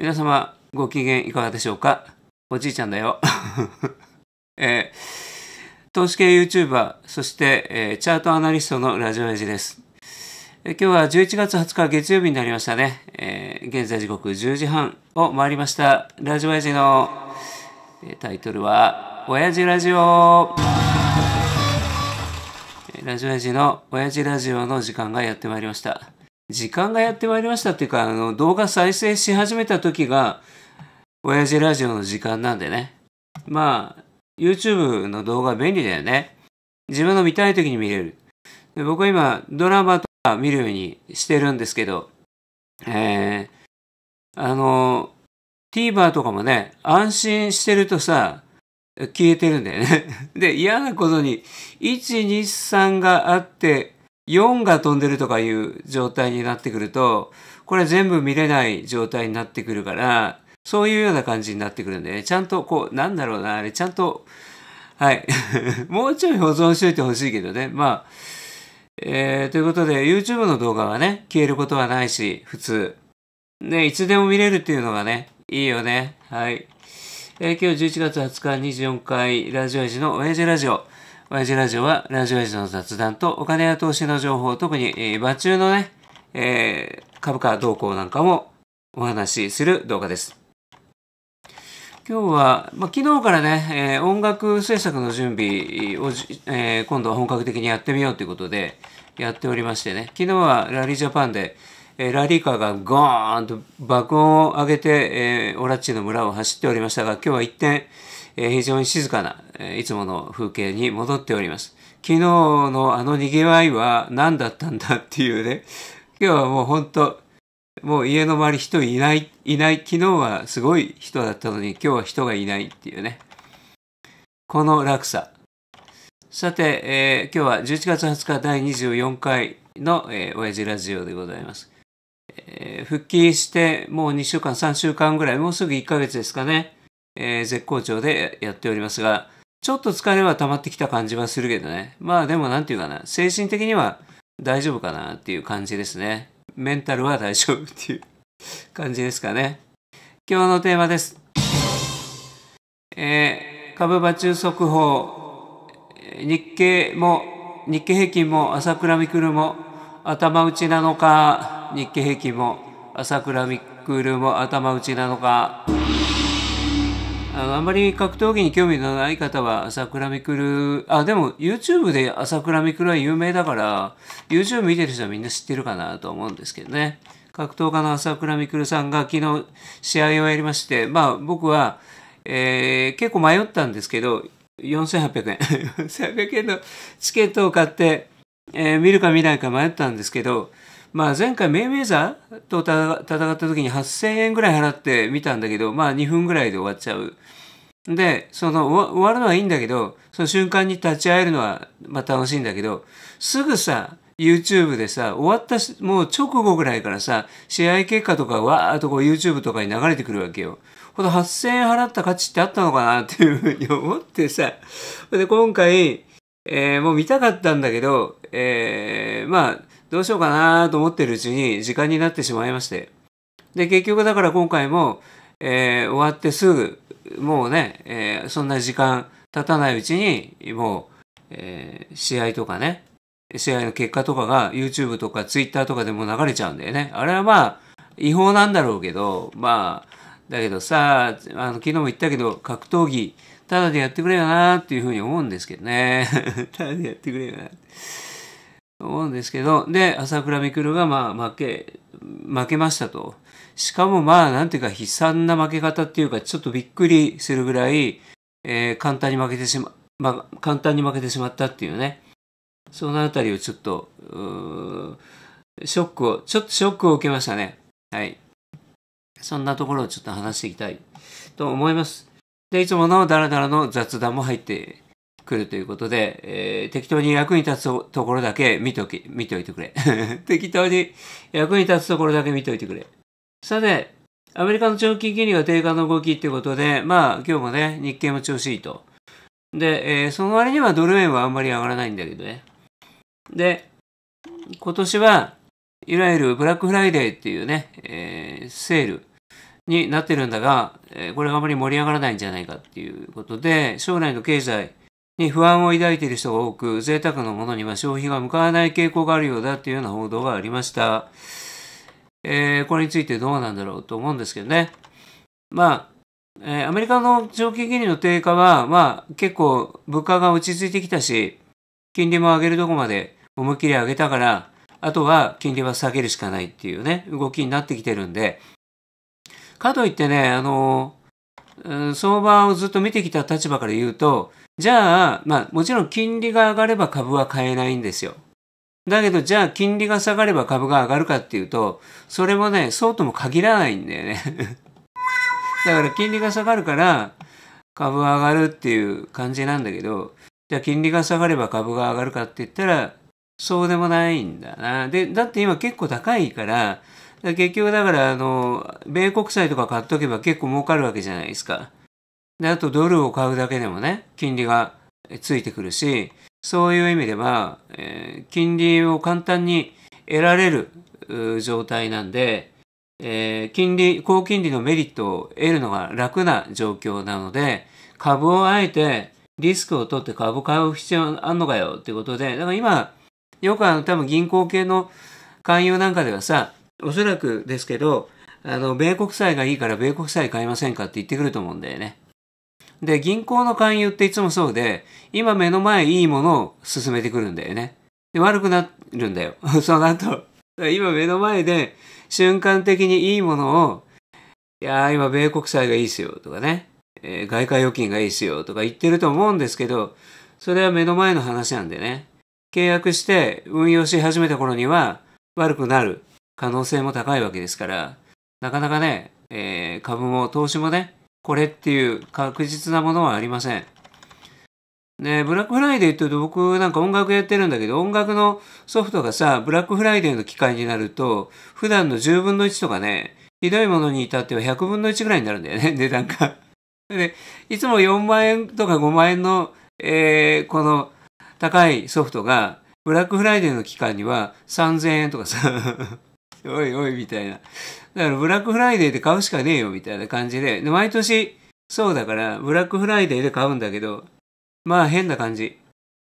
皆様、ご機嫌いかがでしょうかおじいちゃんだよ。えー、投資系 YouTuber、そして、えー、チャートアナリストのラジオエジです、えー、今日は11月20日月曜日になりましたね。えー、現在時刻10時半を回りました。ラジオエジの、えー、タイトルは、親父ラジオラジオエジの親父ラジオの時間がやってまいりました。時間がやってまいりましたっていうか、あの、動画再生し始めた時が、親父ラジオの時間なんでね。まあ、YouTube の動画便利だよね。自分の見たい時に見れる。で僕は今、ドラマとか見るようにしてるんですけど、えー、あの、TVer とかもね、安心してるとさ、消えてるんだよね。で、嫌なことに、1、2、3があって、4が飛んでるとかいう状態になってくると、これ全部見れない状態になってくるから、そういうような感じになってくるんでね、ちゃんとこう、なんだろうな、あれ、ちゃんと、はい。もうちょい保存しといてほしいけどね。まあ、えー、ということで、YouTube の動画はね、消えることはないし、普通。ね、いつでも見れるっていうのがね、いいよね。はい。えー、今日11月20日24回、ラジオエの親父ラジオ。親父ラジオは、ラジオ親父の雑談とお金や投資の情報、特に、えー、場中のね、えー、株価動向なんかもお話しする動画です。今日は、まあ、昨日からね、えー、音楽制作の準備を、えー、今度は本格的にやってみようということで、やっておりましてね、昨日はラリージャパンで、えラリーカーがゴーンと爆音を上げて、えー、オラッチの村を走っておりましたが、今日は一転、え非常に静かな、えいつもの風景に戻っております。昨日のあの賑わいは何だったんだっていうね、今日はもう本当、もう家の周り人いない、いない、昨日はすごい人だったのに今日は人がいないっていうね。この落差。さて、えー、今日は11月20日第24回の、えー、親父ラジオでございます。えー、復帰してもう2週間、3週間ぐらい、もうすぐ1ヶ月ですかね。えー、絶好調でやっておりますが、ちょっと疲れは溜まってきた感じはするけどね。まあでもなんていうかな、精神的には大丈夫かなっていう感じですね。メンタルは大丈夫っていう感じですかね。今日のテーマです。えー、株場中速報、日経も、日経平均も朝倉未来も頭打ちなのか、日経平均も朝倉未来も頭打ちなのか。あのあんまり格闘技に興味のない方は朝倉未来、あ、でも YouTube で朝倉未来は有名だから、YouTube 見てる人はみんな知ってるかなと思うんですけどね。格闘家の朝倉未来さんが昨日試合をやりまして、まあ僕は、えー、結構迷ったんですけど、4800円。4800 円のチケットを買って、えー、見るか見ないか迷ったんですけど、まあ前回メイウェザーと戦った時に8000円ぐらい払ってみたんだけど、まあ2分ぐらいで終わっちゃう。で、その終わるのはいいんだけど、その瞬間に立ち会えるのはまあ楽しいんだけど、すぐさ、YouTube でさ、終わったもう直後ぐらいからさ、試合結果とかわーっとこう YouTube とかに流れてくるわけよ。ほん8000円払った価値ってあったのかなっていうふうに思ってさ、で今回、えー、もう見たかったんだけど、えー、まあ、どうしようかなと思ってるうちに時間になってしまいまして。で、結局だから今回も、えー、終わってすぐ、もうね、えー、そんな時間経たないうちに、もう、えー、試合とかね、試合の結果とかが YouTube とか Twitter とかでも流れちゃうんだよね。あれはまあ、違法なんだろうけど、まあ、だけどさ、あの、昨日も言ったけど、格闘技、ただでやってくれよなっていうふうに思うんですけどね。た だでやってくれよなって。思うんですけど、で、朝倉未来がまあ負け、負けましたと。しかもまあ、なんていうか悲惨な負け方っていうか、ちょっとびっくりするぐらい、えー、簡単に負けてしま、まあ、簡単に負けてしまったっていうね。そのあたりをちょっと、ショックを、ちょっとショックを受けましたね。はい。そんなところをちょっと話していきたいと思います。で、いつものダラダラの雑談も入って来るということで、えー、適当に役に立つところだけ見とき、見おいてくれ。適当に役に立つところだけ見といてくれ。さて、アメリカの長期金利が低下の動きということで、まあ今日もね、日経も調子いいと。で、えー、その割にはドル円はあんまり上がらないんだけどね。で、今年はいわゆるブラックフライデーっていうね、えー、セールになってるんだが、えー、これがあまり盛り上がらないんじゃないかっていうことで、将来の経済に不安を抱いている人が多く、贅沢のものには消費が向かわない傾向があるようだっていうような報道がありました。えー、これについてどうなんだろうと思うんですけどね。まあ、えー、アメリカの長期金利の低下は、まあ、結構物価が落ち着いてきたし、金利も上げるとこまで思いっきり上げたから、あとは金利は下げるしかないっていうね、動きになってきてるんで、かといってね、あの、相場をずっと見てきた立場から言うと、じゃあ、まあもちろん金利が上がれば株は買えないんですよ。だけど、じゃあ金利が下がれば株が上がるかっていうと、それもね、そうとも限らないんだよね だから金利が下がるから、株は上がるっていう感じなんだけど、じゃあ金利が下がれば株が上がるかって言ったら、そうでもないんだな。で、だって今結構高いから、から結局だから、あの、米国債とか買っとけば結構儲かるわけじゃないですか。で、あとドルを買うだけでもね、金利がついてくるし、そういう意味では、えー、金利を簡単に得られる状態なんで、えー、金利、高金利のメリットを得るのが楽な状況なので、株をあえてリスクを取って株買う必要あんのかよっていうことで、だから今、よくあの多分銀行系の勧誘なんかではさ、おそらくですけど、あの、米国債がいいから米国債買いませんかって言ってくると思うんだよね。で、銀行の勧誘っていつもそうで、今目の前いいものを進めてくるんだよね。で、悪くなるんだよ。その後。今目の前で瞬間的にいいものを、いやー今米国債がいいっすよとかね、えー、外貨預金がいいっすよとか言ってると思うんですけど、それは目の前の話なんでね、契約して運用し始めた頃には悪くなる可能性も高いわけですから、なかなかね、えー、株も投資もね、これっていう確実なものはありません。ね、ブラックフライデーって言うと僕なんか音楽やってるんだけど、音楽のソフトがさ、ブラックフライデーの機会になると、普段の10分の1とかね、ひどいものに至っては100分の1ぐらいになるんだよね、値段が。で、いつも4万円とか5万円の、えー、この高いソフトが、ブラックフライデーの期間には3000円とかさおいおいみたいな。だからブラックフライデーで買うしかねえよみたいな感じで。で、毎年そうだから、ブラックフライデーで買うんだけど、まあ変な感じ。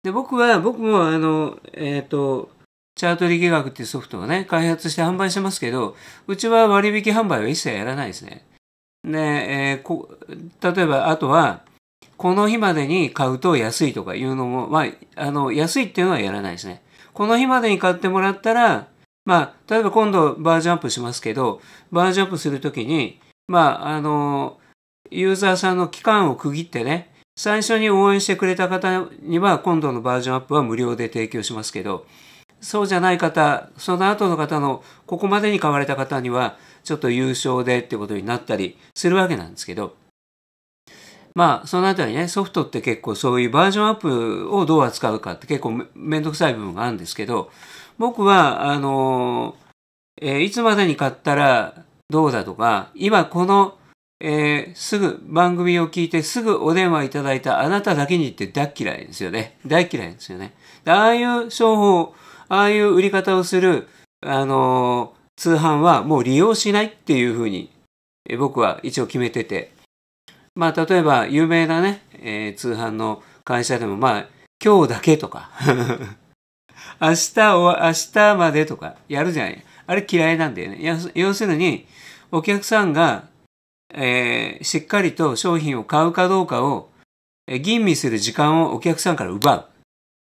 で、僕は、僕もあの、えっ、ー、と、チャート力学っていうソフトをね、開発して販売してますけど、うちは割引販売は一切やらないですね。で、えー、こ例えば、あとは、この日までに買うと安いとかいうのも、まあ、あの、安いっていうのはやらないですね。この日までに買ってもらったら、まあ、例えば今度バージョンアップしますけど、バージョンアップするときに、まあ、あの、ユーザーさんの期間を区切ってね、最初に応援してくれた方には今度のバージョンアップは無料で提供しますけど、そうじゃない方、その後の方の、ここまでに買われた方には、ちょっと優勝でってことになったりするわけなんですけど、まあ、そのあたりね、ソフトって結構そういうバージョンアップをどう扱うかって結構めんどくさい部分があるんですけど、僕は、あのえー、いつまでに買ったらどうだとか、今この、えー、すぐ番組を聞いてすぐお電話いただいたあなただけにって大嫌いですよね。大嫌いですよね。ああいう商法、ああいう売り方をする、あのー、通販はもう利用しないっていうふうに、えー、僕は一応決めてて。まあ、例えば有名なね、えー、通販の会社でも、まあ、今日だけとか明日を、明日までとかやるじゃない。あれ嫌いなんだよね。要するに、お客さんが、えー、しっかりと商品を買うかどうかを、えー、吟味する時間をお客さんから奪う。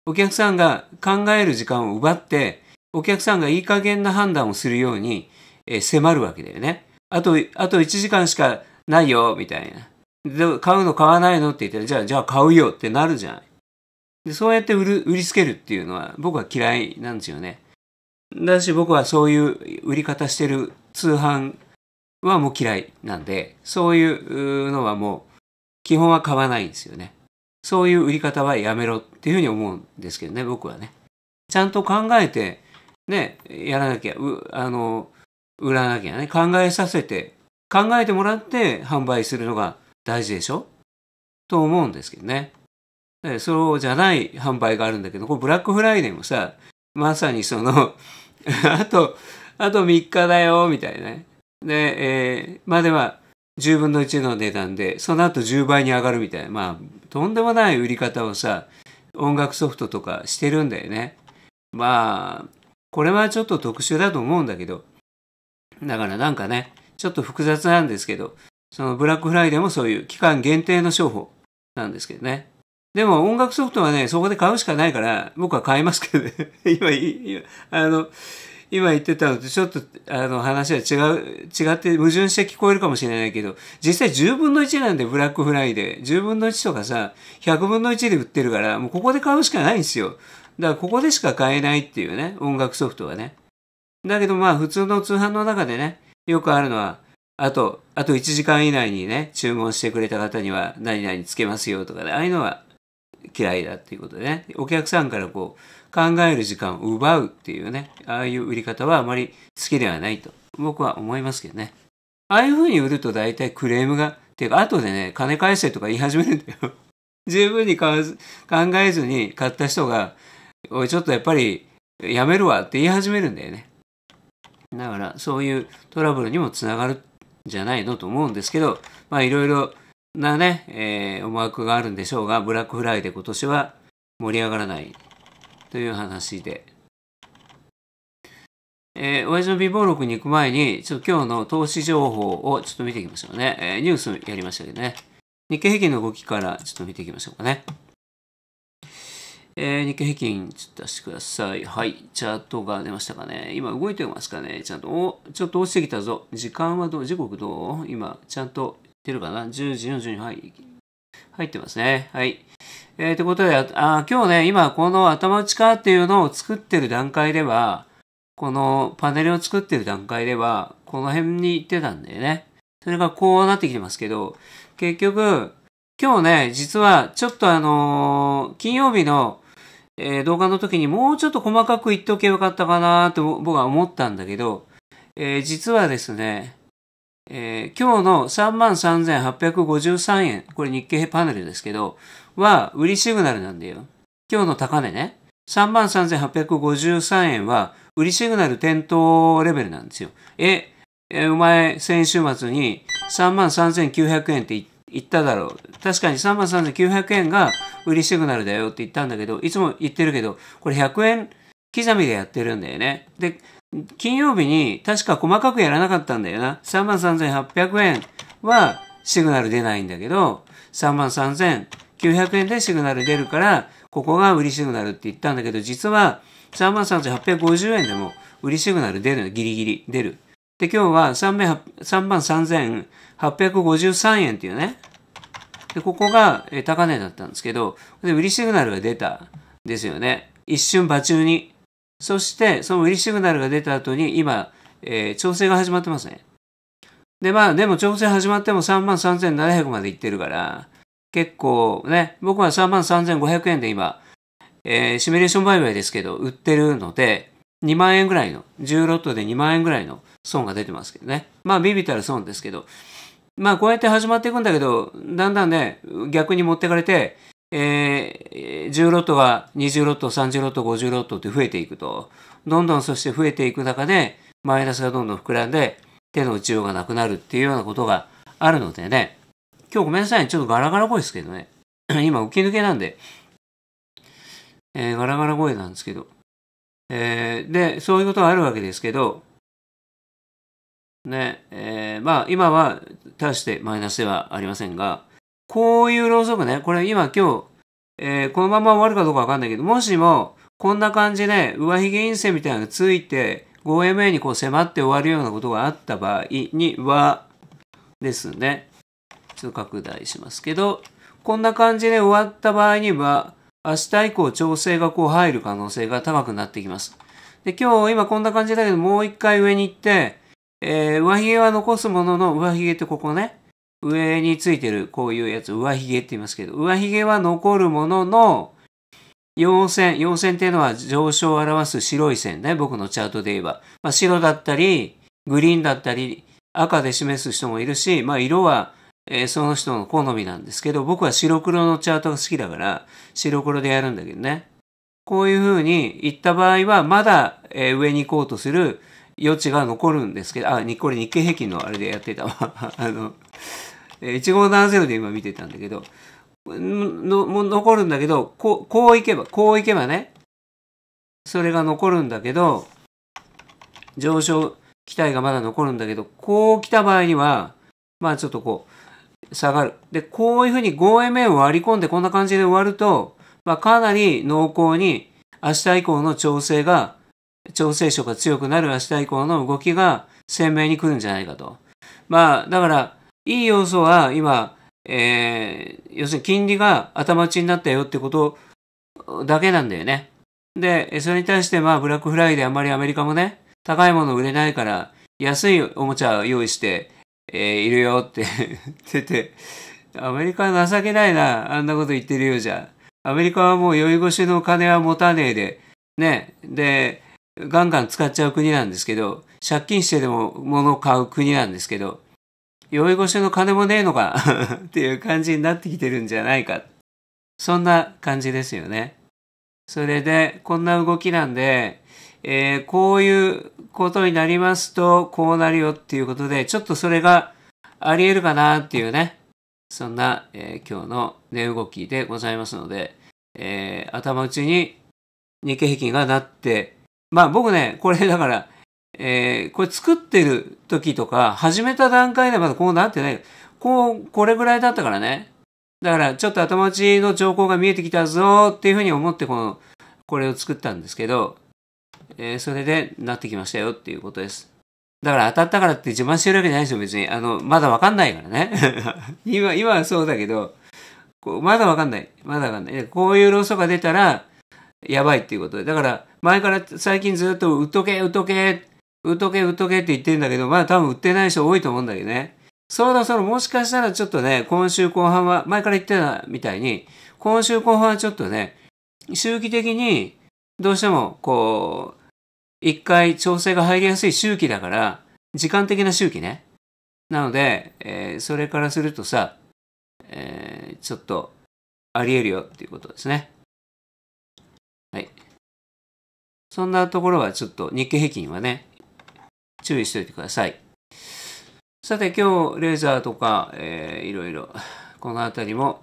お客さんが考える時間を奪って、お客さんがいい加減な判断をするように、えー、迫るわけだよね。あと、あと1時間しかないよ、みたいな。で、買うの買わないのって言ったら、じゃあ、じゃあ買うよってなるじゃない。で、そうやって売る、売りつけるっていうのは僕は嫌いなんですよね。だし僕はそういう売り方してる通販はもう嫌いなんで、そういうのはもう基本は買わないんですよね。そういう売り方はやめろっていうふうに思うんですけどね、僕はね。ちゃんと考えて、ね、やらなきゃ、あの、売らなきゃね、考えさせて、考えてもらって販売するのが大事でしょと思うんですけどね。そうじゃない販売があるんだけど、これブラックフライデーもさ、まさにその あと、あと3日だよ、みたいなね。で、えー、まあでは、10分の1の値段で、その後10倍に上がるみたいな、まあ、とんでもない売り方をさ、音楽ソフトとかしてるんだよね。まあ、これはちょっと特殊だと思うんだけど、だからなんかね、ちょっと複雑なんですけど、そのブラックフライデーもそういう期間限定の商法なんですけどね。でも音楽ソフトはね、そこで買うしかないから、僕は買いますけどね。今、今、あの、今言ってたのとちょっと、あの、話は違う、違って矛盾して聞こえるかもしれないけど、実際10分の1なんで、ブラックフライで。10分の1とかさ、100分の1で売ってるから、もうここで買うしかないんですよ。だからここでしか買えないっていうね、音楽ソフトはね。だけどまあ普通の通販の中でね、よくあるのは、あと、あと1時間以内にね、注文してくれた方には何々つけますよとかね、ああいうのは嫌いだっていうことでね、お客さんからこう考える時間を奪うっていうね、ああいう売り方はあまり好きではないと僕は思いますけどね。ああいう風に売ると大体クレームが、っていうか後でね、金返せとか言い始めるんだよ。十 分に考えずに買った人が、おいちょっとやっぱりやめるわって言い始めるんだよね。だからそういうトラブルにもつながるんじゃないのと思うんですけど、まあいろいろなね、えー、思惑があるんでしょうが、ブラックフライで今年は盛り上がらないという話で。えー、親父の美貌録に行く前に、ちょっと今日の投資情報をちょっと見ていきましょうね。えー、ニュースやりましたけどね。日経平均の動きからちょっと見ていきましょうかね。えー、日経平均、ちょっと出してください。はい、チャートが出ましたかね。今動いてますかね。ちゃんと、お、ちょっと落ちてきたぞ。時間はどう、時刻どう今、ちゃんとってるかな ?10 時42分。はい。入ってますね。はい。えー、ということで、あ今日ね、今この頭打ちカーっていうのを作ってる段階では、このパネルを作ってる段階では、この辺に行ってたんだよね。それがこうなってきてますけど、結局、今日ね、実はちょっとあのー、金曜日の、えー、動画の時にもうちょっと細かく言っておけばよかったかなと僕は思ったんだけど、えー、実はですね、えー、今日の33,853円、これ日経パネルですけど、は売りシグナルなんだよ。今日の高値ね。33,853円は売りシグナル点灯レベルなんですよ。え、えお前先週末に33,900円って言っただろう。確かに33,900円が売りシグナルだよって言ったんだけど、いつも言ってるけど、これ100円刻みでやってるんだよね。で、金曜日に確か細かくやらなかったんだよな。33,800円はシグナル出ないんだけど、33,900円でシグナル出るから、ここが売りシグナルって言ったんだけど、実は33,850円でも売りシグナル出るの。ギリギリ出る。で、今日は3万3853円っていうね。で、ここが高値だったんですけど、で、売りシグナルが出た。ですよね。一瞬場中に。そしてその売りシグナルが出た後に今、えー、調整が始まってますね。で、まあでも調整始まっても3万3700までいってるから、結構ね、僕は3万3500円で今、えー、シミュレーション売買ですけど、売ってるので、2万円ぐらいの、10ロットで2万円ぐらいの損が出てますけどね。まあビビたる損ですけど、まあこうやって始まっていくんだけど、だんだんね、逆に持ってかれて、えー、10ロットが20ロット、30ロット、50ロットって増えていくと、どんどんそして増えていく中で、マイナスがどんどん膨らんで、手の打ちようがなくなるっていうようなことがあるのでね、今日ごめんなさい、ちょっとガラガラ声ですけどね、今浮き抜けなんで、えー、ガラガラ声なんですけど、えー、で、そういうことがあるわけですけど、ね、えー、まあ今は大してマイナスではありませんが、こういうろうそくね、これ今今日、えー、このまま終わるかどうかわかんないけど、もしも、こんな感じで上髭陰性みたいなのがついて、5MA にこう迫って終わるようなことがあった場合には、ですね。ちょっと拡大しますけど、こんな感じで終わった場合には、明日以降調整がこう入る可能性が高くなってきます。で、今日今こんな感じだけど、もう一回上に行って、えー、上髭は残すものの、上髭ってここね、上についてるこういうやつ、上髭って言いますけど、上髭は残るものの、陽線、陽線っていうのは上昇を表す白い線ね、僕のチャートで言えば。まあ、白だったり、グリーンだったり、赤で示す人もいるし、まあ、色は、えー、その人の好みなんですけど、僕は白黒のチャートが好きだから、白黒でやるんだけどね。こういう風に言った場合は、まだ、えー、上に行こうとする余地が残るんですけど、あ、これ日経平均のあれでやってたわ。あの、1570で今見てたんだけど、のも残るんだけど、こう、こういけば、こういけばね、それが残るんだけど、上昇期待がまだ残るんだけど、こう来た場合には、まあちょっとこう、下がる。で、こういうふうに 5MA を割り込んでこんな感じで終わると、まあかなり濃厚に明日以降の調整が、調整色が強くなる明日以降の動きが鮮明に来るんじゃないかと。まあ、だから、いい要素は今、えー、要するに金利が頭打ちになったよってことだけなんだよね。で、それに対してまあブラックフライであんまりアメリカもね、高いもの売れないから安いおもちゃ用意して、えー、いるよって言ってて、アメリカ情けないな、あんなこと言ってるようじゃ。アメリカはもう酔い越しの金は持たねえで、ね、で、ガンガン使っちゃう国なんですけど、借金してでも物を買う国なんですけど、酔い越しの金もねえのか っていう感じになってきてるんじゃないか。そんな感じですよね。それで、こんな動きなんで、えー、こういうことになりますと、こうなるよっていうことで、ちょっとそれがあり得るかなっていうね、そんな、えー、今日の値動きでございますので、えー、頭打ちに日経平均がなって、まあ僕ね、これだから、えー、これ作ってる時とか、始めた段階でまだこうなってない。こう、これぐらいだったからね。だから、ちょっと頭打ちの兆候が見えてきたぞっていうふうに思って、この、これを作ったんですけど、えー、それでなってきましたよっていうことです。だから当たったからって自慢してるわけじゃないですよ、別に。あの、まだわかんないからね。今、今はそうだけど、こうまだわかんない。まだわかんない。こういう論争が出たら、やばいっていうことで。だから、前から最近ずっと、うっとけ、うっとけ、売っとけ売っとけって言ってんだけど、まだ多分売ってない人多いと思うんだけどね。そろそろもしかしたらちょっとね、今週後半は、前から言ってたみたいに、今週後半はちょっとね、周期的にどうしてもこう、一回調整が入りやすい周期だから、時間的な周期ね。なので、えー、それからするとさ、えー、ちょっとあり得るよっていうことですね。はい。そんなところはちょっと日経平均はね、注意しておいてください。さて今日レーザーとか、えー、いろいろこの辺りも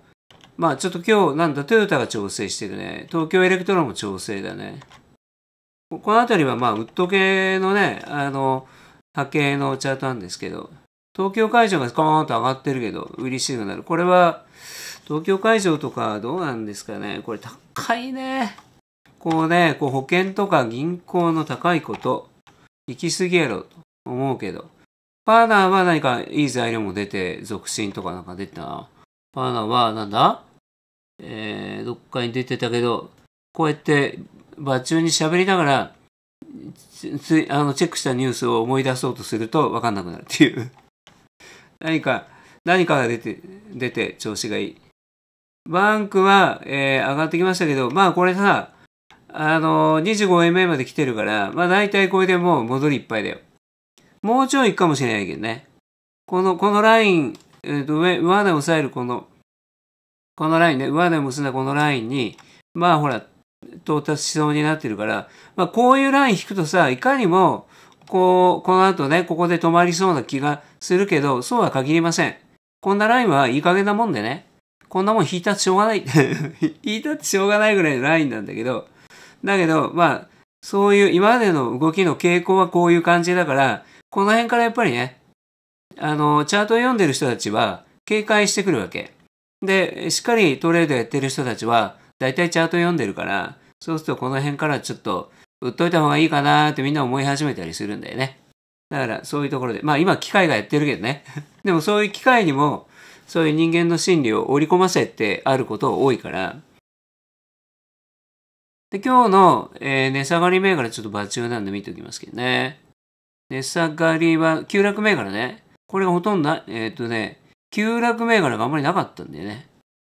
まあちょっと今日なんだトヨタが調整してるね東京エレクトロンも調整だねこの辺りはまあウッド系のねあの波形のチャートなんですけど東京会場がコーンと上がってるけど売りシグナルこれは東京会場とかどうなんですかねこれ高いねこうねこう保険とか銀行の高いこと行き過ぎやろと思うけど、パーナーは何かいい材料も出て、俗心とかなんか出てたな。パーナーはなんだえー、どっかに出てたけど、こうやって場中に喋りながら、あのチェックしたニュースを思い出そうとすると分かんなくなるっていう何か、何かが出て、出て調子がいい。バンクは、えー、上がってきましたけど、まあこれさ、あの、2 5 m 目まで来てるから、まあ大体これでもう戻りいっぱいだよ。もうちょい行くかもしれないけどね。この、このライン、えっ、ー、と、上、上で押さえるこの、このラインね、上で結んだこのラインに、まあほら、到達しそうになってるから、まあこういうライン引くとさ、いかにも、こう、この後ね、ここで止まりそうな気がするけど、そうは限りません。こんなラインはいい加減なもんでね。こんなもん引いたってしょうがない。引いたってしょうがないぐらいのラインなんだけど、だけど、まあ、そういう今までの動きの傾向はこういう感じだから、この辺からやっぱりね、あの、チャートを読んでる人たちは警戒してくるわけ。で、しっかりトレードやってる人たちは、だいたいチャート読んでるから、そうするとこの辺からちょっと、売っといた方がいいかなってみんな思い始めたりするんだよね。だからそういうところで、まあ今機械がやってるけどね。でもそういう機械にも、そういう人間の心理を織り込ませてあること多いから、で、今日の、えー、値下がり銘柄ちょっと場中なんで見ておきますけどね。値下がりは、急落銘柄ね。これがほとんどえっ、ー、とね、急落銘柄があんまりなかったんだよね。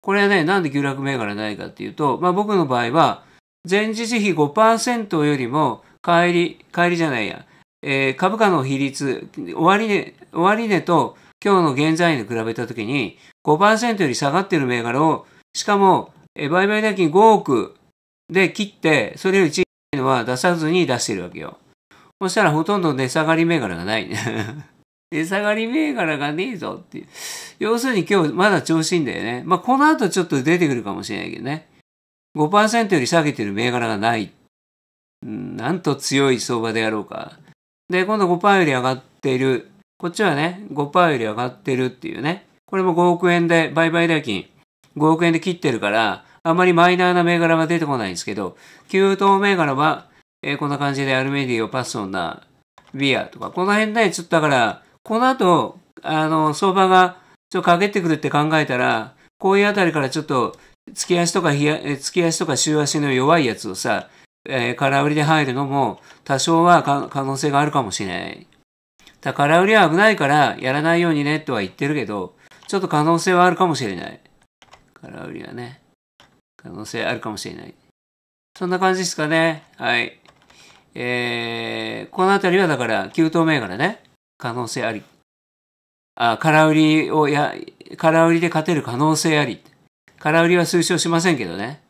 これはね、なんで急落銘柄ないかっていうと、まあ僕の場合は、前日比5%よりも、帰り、帰りじゃないや、えー、株価の比率、終値、終値と今日の現在に比べたときに、5%より下がってる銘柄を、しかも、えー、売買代金5億で、切って、それより小さいのは出さずに出してるわけよ。そしたらほとんど値下がり銘柄がない。値下がり銘柄がねえぞっていう。要するに今日まだ調子いいんだよね。まあ、この後ちょっと出てくるかもしれないけどね。5%より下げてる銘柄がない。なんと強い相場でやろうか。で、今度5%より上がってる。こっちはね、5%より上がってるっていうね。これも5億円で、売買代金5億円で切ってるから、あまりマイナーな銘柄は出てこないんですけど、給湯銘柄は、えー、こんな感じでアルメディオ、パソナ、ビアとか、この辺で、ちょっとだから、この後、あの、相場がちょっとかけてくるって考えたら、こういうあたりからちょっと、月足とか日、月足とか週足の弱いやつをさ、えー、空売りで入るのも、多少は可能性があるかもしれない。だ空売りは危ないから、やらないようにね、とは言ってるけど、ちょっと可能性はあるかもしれない。空売りはね。可能性あるかもしれない。そんな感じですかね。はい。えー、このあたりはだから、9等銘柄ね、可能性あり。あ、空売りをや、空売りで勝てる可能性あり。空売りは推奨しませんけどね。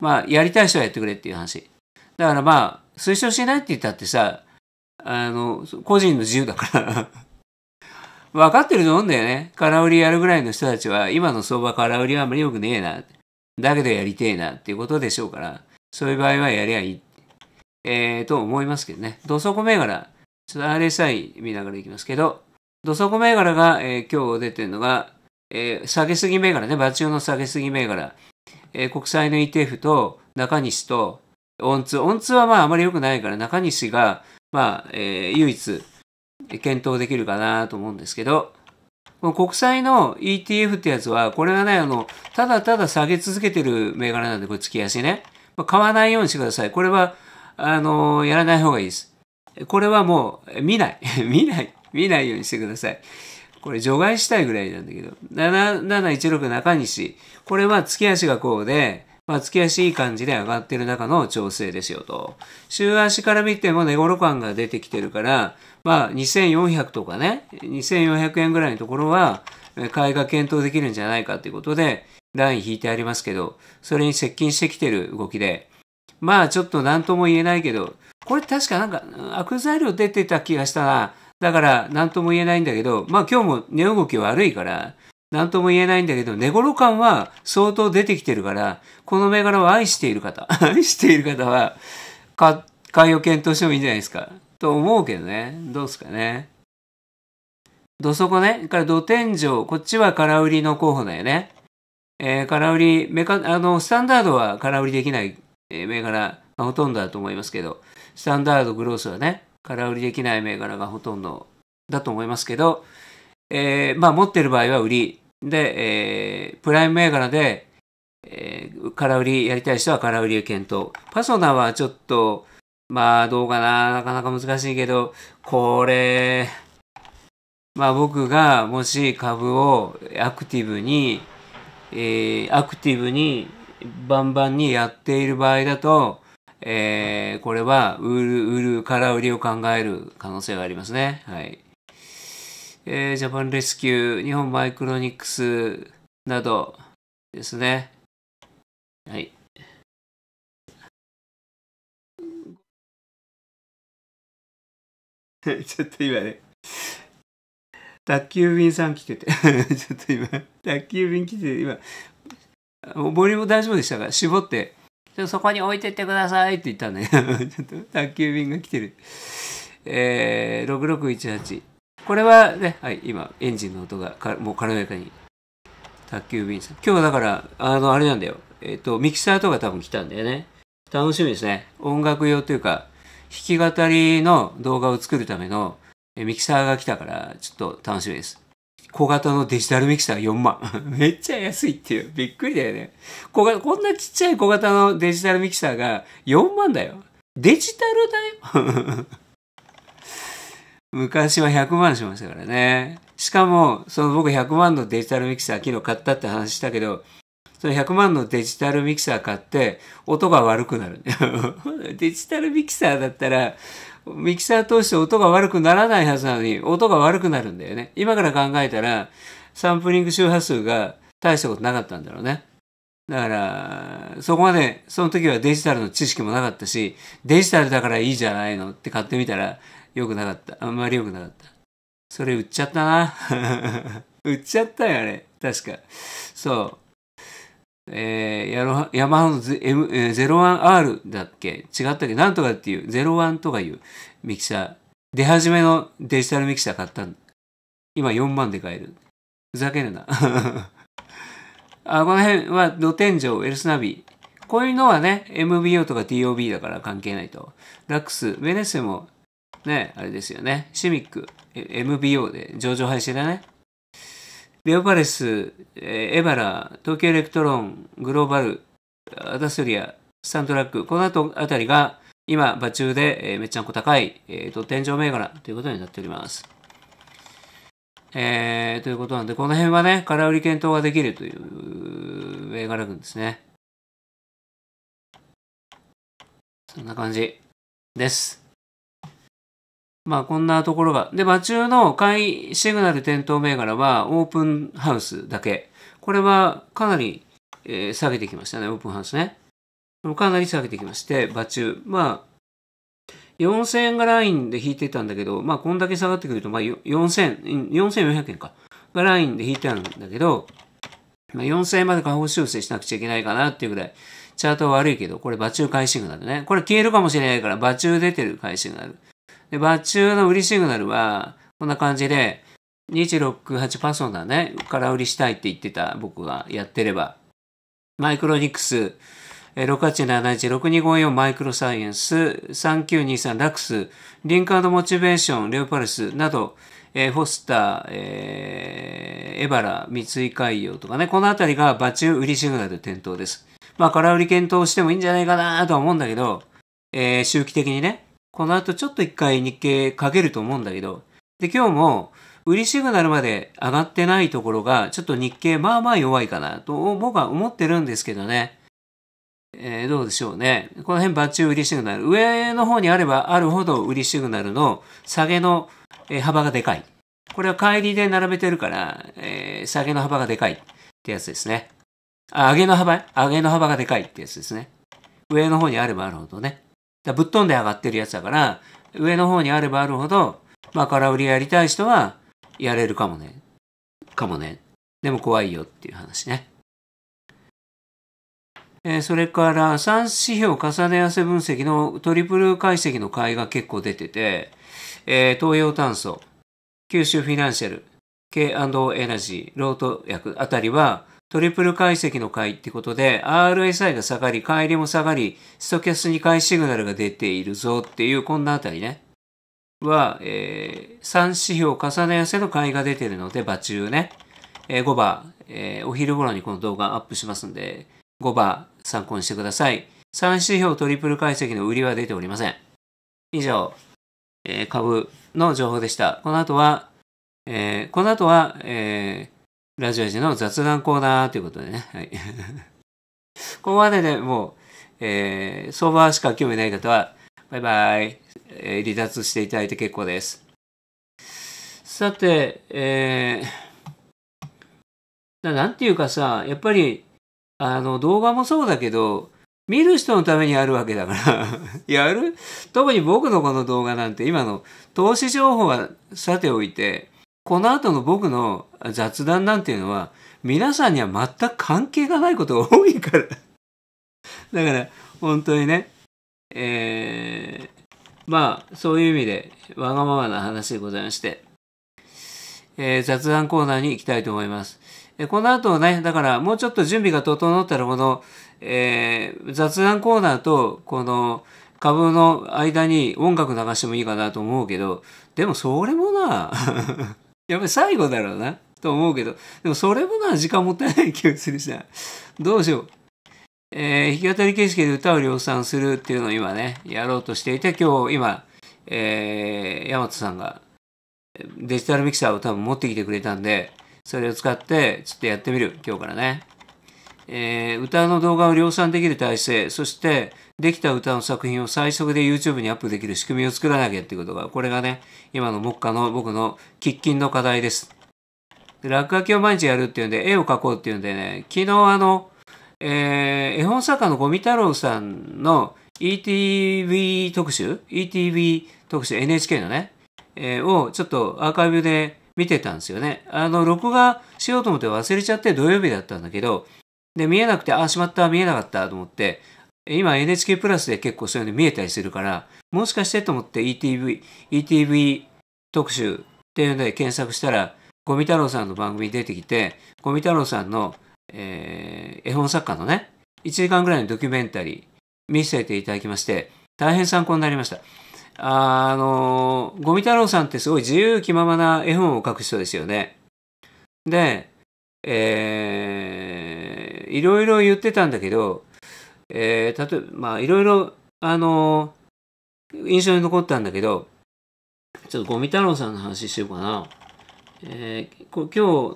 まあ、やりたい人はやってくれっていう話。だからまあ、推奨しないって言ったってさ、あの、個人の自由だから 分かってると思うんだよね。空売りやるぐらいの人たちは、今の相場空売りはあんまり良くねえなだけどやりてえなっていうことでしょうから、そういう場合はやりゃいい、えー、と思いますけどね。土足銘柄、ちょっと RSI 見ながらいきますけど、土足銘柄が、えー、今日出てるのが、えー、下げすぎ銘柄ね、バチオの下げすぎ銘柄、えー、国債の ETF と中西とツ、通。ン通はまああまり良くないから、中西が、まあ、えー、唯一検討できるかなと思うんですけど、この国債の ETF ってやつは、これはね、あの、ただただ下げ続けてる銘柄なんで、これ月足ね。まあ、買わないようにしてください。これは、あの、やらない方がいいです。これはもう、見ない。見ない。見ないようにしてください。これ除外したいぐらいなんだけど。7716中西。これは月足がこうで、まあ、月足いい感じで上がってる中の調整ですよと。週足から見ても寝頃感が出てきてるから、まあ、2400とかね、2400円ぐらいのところは、買いが検討できるんじゃないかということで、ライン引いてありますけど、それに接近してきてる動きで、まあちょっと何とも言えないけど、これ確かなんか悪材料出てた気がしたな。だから何とも言えないんだけど、まあ今日も値動き悪いから、何とも言えないんだけど、寝頃感は相当出てきてるから、この銘柄を愛している方、愛している方は、買いを検討してもいいんじゃないですか。と思うけどね。どうですかね。土底ね。から土天井。こっちは空売りの候補だよね。えー、空売り、メカ、あの、スタンダードは空売りできない、え銘柄がほとんどだと思いますけど、スタンダードグロースはね、空売りできない銘柄がほとんどだと思いますけど、えー、まあ持ってる場合は売り。で、えー、プライム銘柄で、えー、空売りやりたい人は空売りを検討。パソナはちょっと、まあどうかな、なかなか難しいけど、これ、まあ僕がもし株をアクティブに、えー、アクティブにバンバンにやっている場合だと、えー、これは売る、売る、空売りを考える可能性がありますね。はい。えー、ジャパンレスキュー、日本マイクロニクスなどですね。はい。ちょっと今ね、宅急便さん来てて ちょっと今、宅急便来てて、今、ボリューム大丈夫でしたか絞って、ちょそこに置いてってくださいって言ったんだけど、ちょっと宅急便が来てる。えー、6618。これはね、はい、今、エンジンの音がかもう軽やかに。宅急便さん。今日はだから、あの、あれなんだよ。えっ、ー、と、ミキサーとか多分来たんだよね。楽しみですね。音楽用というか、弾き語りの動画を作るためのミキサーが来たから、ちょっと楽しみです。小型のデジタルミキサー4万。めっちゃ安いっていう。びっくりだよね。小型、こんなちっちゃい小型のデジタルミキサーが4万だよ。デジタルだよ。昔は100万しましたからね。しかも、その僕100万のデジタルミキサー昨日買ったって話したけど、その100万のデジタルミキサー買って、音が悪くなる。デジタルミキサーだったら、ミキサー通して音が悪くならないはずなのに、音が悪くなるんだよね。今から考えたら、サンプリング周波数が大したことなかったんだろうね。だから、そこまで、その時はデジタルの知識もなかったし、デジタルだからいいじゃないのって買ってみたら、良くなかった。あんまり良くなかった。それ売っちゃったな。売っちゃったよ、あれ。確か。そう。えー、ヤマハの、M え 01R だっけ違ったっけなんとかっていう、01とかいうミキサー。出始めのデジタルミキサー買ったんだ。今4万で買える。ふざけるな。あ、この辺は、露天井、エルスナビ。こういうのはね、MBO とか t o b だから関係ないと。ラックス、ベネッセもね、あれですよね。シミック、MBO で上場廃止だね。レオパレス、エバラ、東京エレクトロン、グローバル、アダスリア、サントラック、この後あたりが今、場中で、えめっちゃんこ高い、えーと、と天井銘柄ということになっております。えー、ということなんで、この辺はね、空売り検討ができるという銘柄群ですね。そんな感じです。まあこんなところが。で、場中の買いシグナル点灯銘柄はオープンハウスだけ。これはかなり、えー、下げてきましたね、オープンハウスね。かなり下げてきまして、場中。まあ、4000円がラインで引いてたんだけど、まあこんだけ下がってくると、まあ4000、4400円か。がラインで引いてあるんだけど、まあ、4000円まで下方修正しなくちゃいけないかなっていうぐらい、チャートは悪いけど、これ場中買いシグナルね。これ消えるかもしれないから、場中出てる買いシグナル。で、バッチューの売りシグナルは、こんな感じで、2168パソナね、空売りしたいって言ってた僕がやってれば、マイクロニクス、6871-6254マイクロサイエンス、3923ラクス、リンカードモチベーション、レオパルスなど、えー、フォスター、えー、エバラ、三井海洋とかね、このあたりがバチュー売りシグナル点灯です。まあ、空売り検討してもいいんじゃないかなとは思うんだけど、えー、周期的にね、この後ちょっと一回日経かけると思うんだけど、で、今日も、売りシグナルまで上がってないところが、ちょっと日経まあまあ弱いかなと僕は思ってるんですけどね。えー、どうでしょうね。この辺バッチ売りシグナル。上の方にあればあるほど売りシグナルの下げの幅がでかい。これは乖離で並べてるから、えー、下げの幅がでかいってやつですね。あ、上げの幅上げの幅がでかいってやつですね。上の方にあればあるほどね。だぶっ飛んで上がってるやつだから、上の方にあればあるほど、まあ空売りやりたい人は、やれるかもね。かもね。でも怖いよっていう話ね。えー、それから3指標重ね合わせ分析のトリプル解析の買いが結構出てて、えー、東洋炭素、九州フィナンシャル、K&O エナジー、ロート薬あたりは、トリプル解析の回ってことで、RSI が下がり、乖離も下がり、ストキャスに買いシグナルが出ているぞっていう、こんなあたりね。は、えー、3指標重ね合わせの買いが出てるので、場中ね。えー、5番、えー、お昼頃にこの動画アップしますんで、5番参考にしてください。3指標トリプル解析の売りは出ておりません。以上、えー、株の情報でした。この後は、えー、この後は、えーラジオ時の雑談コーナーということでね。はい。ここまでで、ね、もう、えー、相場しか興味ない方は、バイバイ、えー、離脱していただいて結構です。さて、えー、なんていうかさ、やっぱり、あの、動画もそうだけど、見る人のためにあるわけだから やる特に僕のこの動画なんて今の投資情報はさておいて、この後の僕の雑談なんていうのは、皆さんには全く関係がないことが多いから。だから、本当にね、えー、まあ、そういう意味で、わがままな話でございまして、えー、雑談コーナーに行きたいと思います。えー、この後ね、だからもうちょっと準備が整ったら、この、えー、雑談コーナーと、この、株の間に音楽流してもいいかなと思うけど、でもそれもな、やっぱり最後だろうな、と思うけど、でもそれもな、時間もったいない気がするしな。どうしよう。えー、弾き語り形式で歌を量産するっていうのを今ね、やろうとしていて、今日、今、えー、ヤマトさんがデジタルミキサーを多分持ってきてくれたんで、それを使って、ちょっとやってみる、今日からね。えー、歌の動画を量産できる体制、そして、できた歌の作品を最速で YouTube にアップできる仕組みを作らなきゃっていうことが、これがね、今の目下の僕の喫緊の課題です。で落書きを毎日やるっていうんで、絵を描こうっていうんでね、昨日あの、えー、絵本作家のゴミ太郎さんの ETV 特集 ?ETV 特集 NHK のね、えー、をちょっとアーカイブで見てたんですよね。あの、録画しようと思って忘れちゃって土曜日だったんだけど、で、見えなくて、あ、しまった、見えなかったと思って、今 NHK プラスで結構そういうの見えたりするから、もしかしてと思って ETV、ETV 特集っていうので検索したら、五味太郎さんの番組出てきて、五味太郎さんの、えー、絵本作家のね、1時間ぐらいのドキュメンタリー見せていただきまして、大変参考になりました。あの、五味太郎さんってすごい自由気ままな絵本を描く人ですよね。で、えー、いろいろ言ってたんだけど、えー、例えば、まあ、いろいろ、あのー、印象に残ったんだけど、ちょっとゴミ太郎さんの話しようかな。えー、今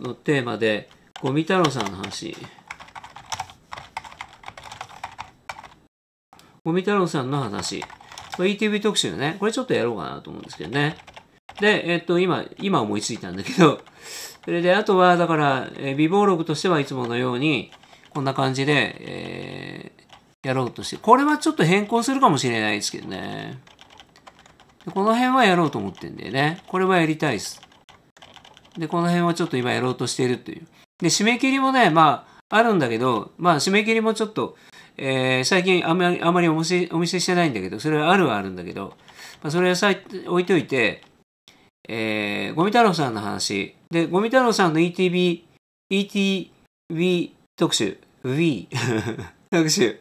日のテーマで、ゴミ太郎さんの話。ゴミ太郎さんの話。ETV 特集ね。これちょっとやろうかなと思うんですけどね。で、えっと、今、今思いついたんだけど、それで、あとは、だから、えー、微暴録としてはいつものように、こんな感じで、えやろうとして、これはちょっと変更するかもしれないですけどね。この辺はやろうと思ってんだよね。これはやりたいです。で、この辺はちょっと今やろうとしているという。で、締め切りもね、まあ、あるんだけど、まあ、締め切りもちょっと、えー、最近あんまり、あまりお見せ、お見せしてないんだけど、それはあるはあるんだけど、まあ、それはさ置いといて、えー、ゴミ太郎さんの話。で、ゴミ太郎さんの ETB、e t v 特集、V 特集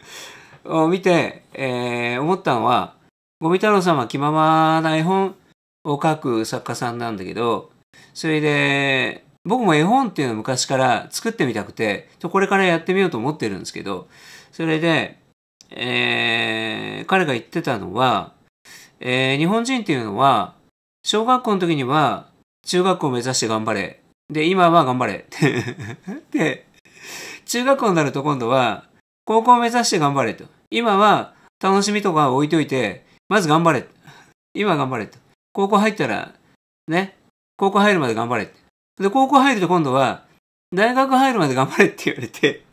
を見て、えー、思ったのは、ゴミ太郎さんは気ままな絵本を書く作家さんなんだけど、それで、僕も絵本っていうのを昔から作ってみたくて、これからやってみようと思ってるんですけど、それで、えー、彼が言ってたのは、えー、日本人っていうのは、小学校の時には中学校を目指して頑張れ。で、今は頑張れ。で、中学校になると今度は高校を目指して頑張れと。今は楽しみとか置いといて、まず頑張れ。今頑張れと。高校入ったら、ね、高校入るまで頑張れで、高校入ると今度は、大学入るまで頑張れって言われて、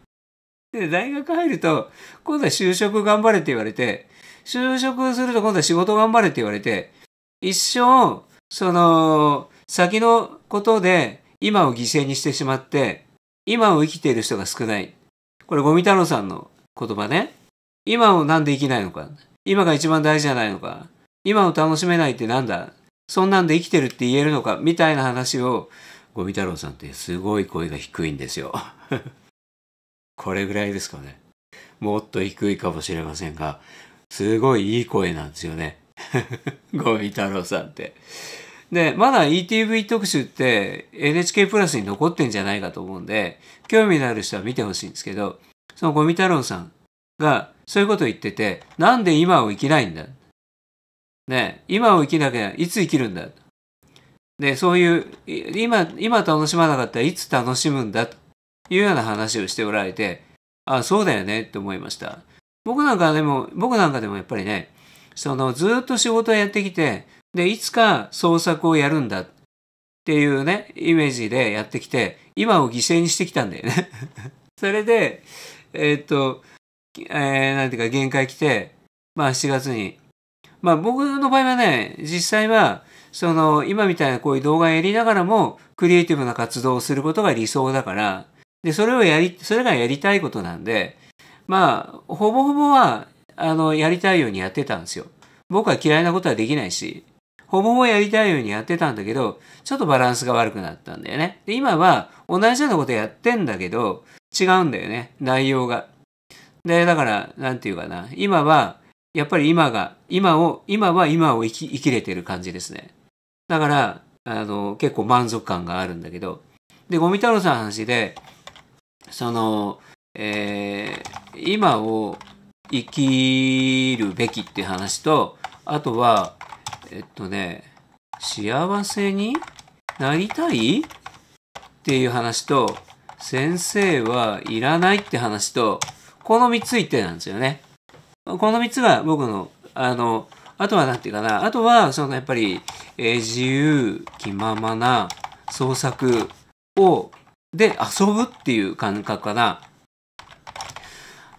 で、大学入ると、今度は就職頑張れって言われて、就職すると今度は仕事頑張れって言われて、一生、その、先のことで今を犠牲にしてしまって、今を生きている人が少ない。これ、ゴミ太郎さんの言葉ね。今をなんで生きないのか。今が一番大事じゃないのか。今を楽しめないってなんだそんなんで生きてるって言えるのかみたいな話を、ゴミ太郎さんってすごい声が低いんですよ。これぐらいですかね。もっと低いかもしれませんが、すごいいい声なんですよね。ゴミ太郎さんって。で、まだ ETV 特集って NHK プラスに残ってんじゃないかと思うんで、興味のある人は見てほしいんですけど、そのゴミ太郎さんがそういうことを言ってて、なんで今を生きないんだね今を生きなきゃいつ生きるんだで、そういう、今、今楽しまなかったらいつ楽しむんだというような話をしておられて、あ、そうだよねって思いました。僕なんかでも、僕なんかでもやっぱりね、そのずっと仕事をやってきて、で、いつか創作をやるんだ。っていうね、イメージでやってきて、今を犠牲にしてきたんだよね それで、えー、っと、えー、なんていうか限界来て、まあ7月に。まあ僕の場合はね、実際は、その今みたいなこういう動画やりながらも、クリエイティブな活動をすることが理想だから、で、それをやり、それがやりたいことなんで、まあ、ほぼほぼは、あの、やりたいようにやってたんですよ。僕は嫌いなことはできないし、ほぼほぼやりたいようにやってたんだけど、ちょっとバランスが悪くなったんだよね。で、今は同じようなことやってんだけど、違うんだよね。内容が。で、だから、なんていうかな。今は、やっぱり今が、今を、今は今を生き、生きれてる感じですね。だから、あの、結構満足感があるんだけど。で、ゴミ太郎さんの話で、その、えー、今を生きるべきっていう話と、あとは、えっとね、幸せになりたいっていう話と、先生はいらないって話と、この3つ一点なんですよね。この3つが僕の、あの、あとは何て言うかな、あとは、そのやっぱり、え自由気ままな創作を、で遊ぶっていう感覚かな。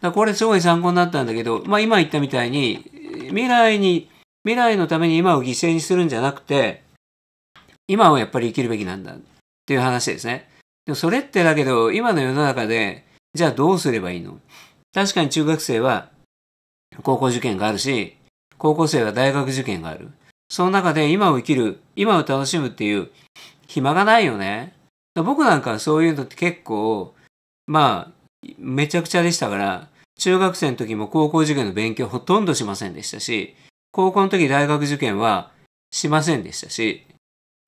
だこれすごい参考になったんだけど、まあ今言ったみたいに、未来に未来のために今を犠牲にするんじゃなくて、今をやっぱり生きるべきなんだっていう話ですね。でもそれってだけど、今の世の中で、じゃあどうすればいいの確かに中学生は高校受験があるし、高校生は大学受験がある。その中で今を生きる、今を楽しむっていう暇がないよね。僕なんかそういうのって結構、まあ、めちゃくちゃでしたから、中学生の時も高校受験の勉強ほとんどしませんでしたし、高校の時大学受験はしませんでしたし、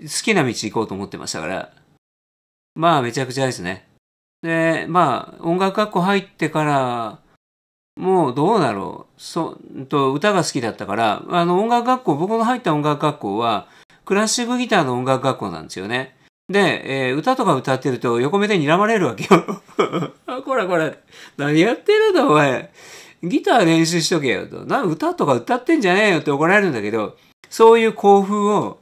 好きな道行こうと思ってましたから、まあめちゃくちゃですね。で、まあ音楽学校入ってから、もうどうだろう。そと歌が好きだったから、あの音楽学校、僕の入った音楽学校は、クラシックギターの音楽学校なんですよね。で、えー、歌とか歌ってると横目で睨まれるわけよ。こらこら、何やってるんだお前。ギター練習しとけよと。な、歌とか歌ってんじゃねえよって怒られるんだけど、そういう興奮を